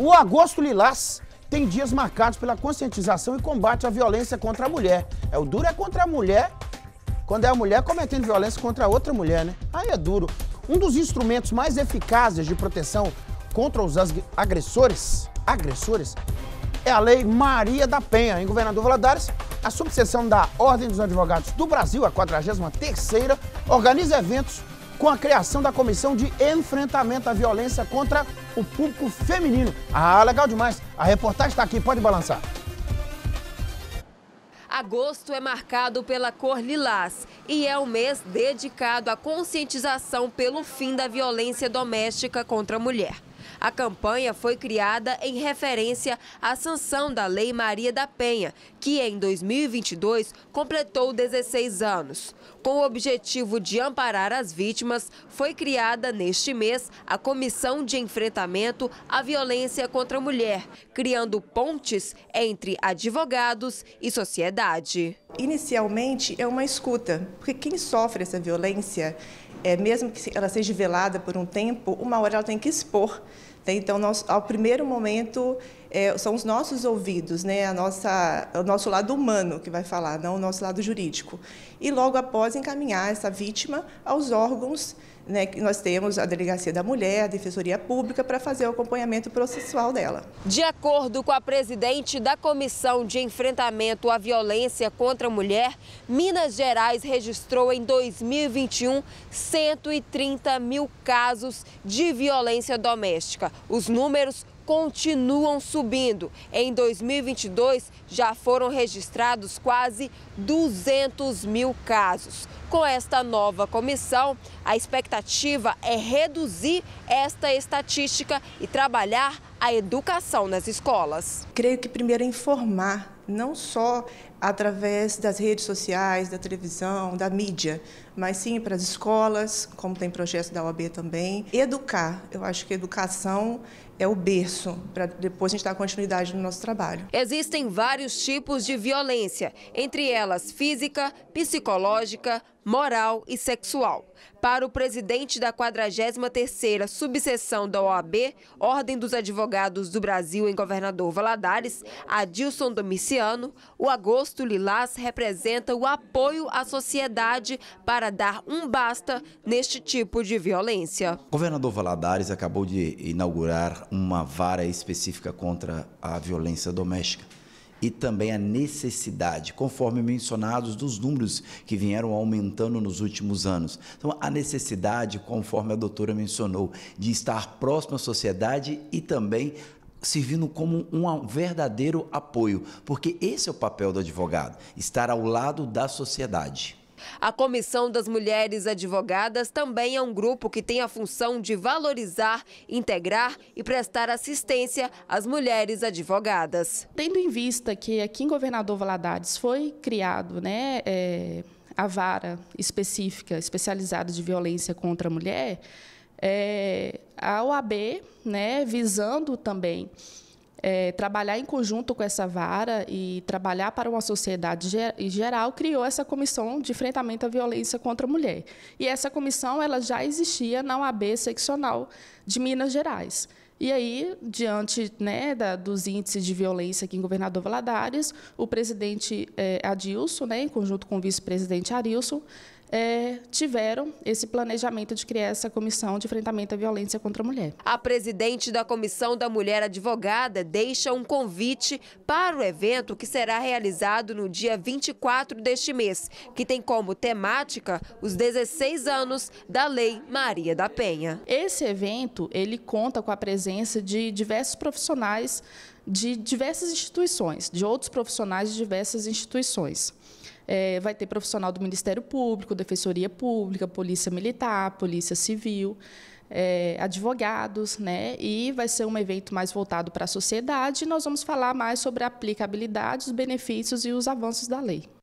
O Agosto Lilás tem dias marcados pela conscientização e combate à violência contra a mulher. É o duro é contra a mulher, quando é a mulher cometendo violência contra outra mulher, né? Aí é duro. Um dos instrumentos mais eficazes de proteção contra os agressores, agressores, é a Lei Maria da Penha. Em Governador Valadares, a subseção da Ordem dos Advogados do Brasil, a 43ª, organiza eventos com a criação da Comissão de Enfrentamento à Violência contra o Público Feminino. Ah, legal demais. A reportagem está aqui, pode balançar. Agosto é marcado pela cor lilás e é o mês dedicado à conscientização pelo fim da violência doméstica contra a mulher. A campanha foi criada em referência à sanção da Lei Maria da Penha, que em 2022 completou 16 anos. Com o objetivo de amparar as vítimas, foi criada neste mês a Comissão de Enfrentamento à Violência contra a Mulher, criando pontes entre advogados e sociedade. Inicialmente é uma escuta, porque quem sofre essa violência, é, mesmo que ela seja velada por um tempo, uma hora ela tem que expor. Né? Então, nós, ao primeiro momento, é, são os nossos ouvidos, né, a nossa, o nosso lado humano que vai falar, não o nosso lado jurídico. E logo após encaminhar essa vítima aos órgãos né, que nós temos a Delegacia da Mulher, a Defensoria Pública, para fazer o acompanhamento processual dela. De acordo com a presidente da Comissão de Enfrentamento à Violência contra a Mulher, Minas Gerais registrou em 2021 130 mil casos de violência doméstica. Os números continuam subindo. Em 2022, já foram registrados quase 200 mil casos. Com esta nova comissão, a expectativa é reduzir esta estatística e trabalhar a educação nas escolas. Creio que primeiro é informar não só através das redes sociais, da televisão, da mídia, mas sim para as escolas, como tem projeto da OAB também. Educar, eu acho que educação é o berço para depois a gente dar continuidade no nosso trabalho. Existem vários tipos de violência, entre elas física, psicológica, moral e sexual. Para o presidente da 43ª subseção da OAB, Ordem dos Advogados do Brasil em Governador Valadares, Adilson Domiciano, o Agosto Lilás representa o apoio à sociedade para dar um basta neste tipo de violência. O governador Valadares acabou de inaugurar uma vara específica contra a violência doméstica e também a necessidade, conforme mencionados dos números que vieram aumentando nos últimos anos. Então, a necessidade, conforme a doutora mencionou, de estar próximo à sociedade e também servindo como um verdadeiro apoio, porque esse é o papel do advogado, estar ao lado da sociedade. A Comissão das Mulheres Advogadas também é um grupo que tem a função de valorizar, integrar e prestar assistência às mulheres advogadas. Tendo em vista que aqui em Governador Valadares foi criado, né? É a vara específica, especializada de violência contra a mulher, é, a OAB, né, visando também é, trabalhar em conjunto com essa vara e trabalhar para uma sociedade ger geral, criou essa comissão de enfrentamento à violência contra a mulher. E essa comissão ela já existia na UAB seccional de Minas Gerais. E aí, diante né, da, dos índices de violência aqui em Governador Valadares, o presidente é, Adilson, né, em conjunto com o vice-presidente Arilson, é, tiveram esse planejamento de criar essa comissão de enfrentamento à violência contra a mulher. A presidente da Comissão da Mulher Advogada deixa um convite para o evento que será realizado no dia 24 deste mês, que tem como temática os 16 anos da Lei Maria da Penha. Esse evento, ele conta com a presença de diversos profissionais de diversas instituições, de outros profissionais de diversas instituições. É, vai ter profissional do Ministério Público, Defensoria Pública, Polícia Militar, Polícia Civil, é, advogados, né? E vai ser um evento mais voltado para a sociedade. E nós vamos falar mais sobre a aplicabilidade, os benefícios e os avanços da lei.